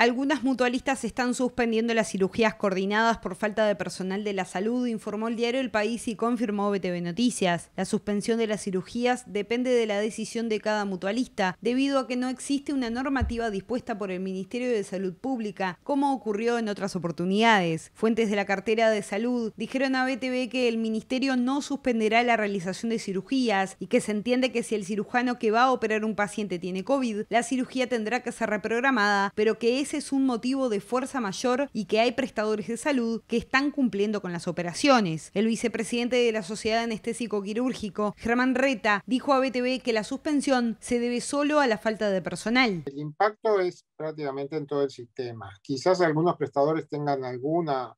Algunas mutualistas están suspendiendo las cirugías coordinadas por falta de personal de la salud, informó el diario El País y confirmó BTV Noticias. La suspensión de las cirugías depende de la decisión de cada mutualista, debido a que no existe una normativa dispuesta por el Ministerio de Salud Pública, como ocurrió en otras oportunidades. Fuentes de la cartera de salud dijeron a BTV que el Ministerio no suspenderá la realización de cirugías y que se entiende que si el cirujano que va a operar un paciente tiene COVID, la cirugía tendrá que ser reprogramada, pero que es es un motivo de fuerza mayor y que hay prestadores de salud que están cumpliendo con las operaciones. El vicepresidente de la Sociedad Anestésico Quirúrgico, Germán Reta, dijo a BTV que la suspensión se debe solo a la falta de personal. El impacto es prácticamente en todo el sistema. Quizás algunos prestadores tengan alguna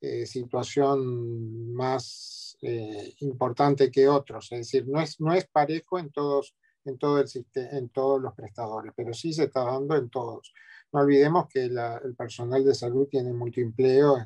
eh, situación más eh, importante que otros. Es decir, no es, no es parejo en todos en, todo el en todos los prestadores, pero sí se está dando en todos. No olvidemos que el personal de salud tiene empleo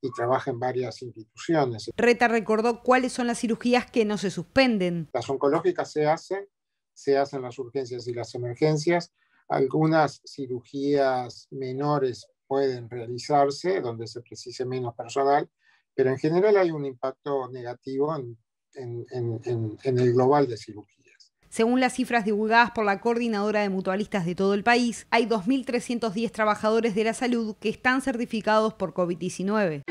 y trabaja en varias instituciones. Reta recordó cuáles son las cirugías que no se suspenden. Las oncológicas se hacen, se hacen las urgencias y las emergencias. Algunas cirugías menores pueden realizarse donde se precise menos personal, pero en general hay un impacto negativo en, en el global de cirugía. Según las cifras divulgadas por la coordinadora de mutualistas de todo el país, hay 2.310 trabajadores de la salud que están certificados por COVID-19.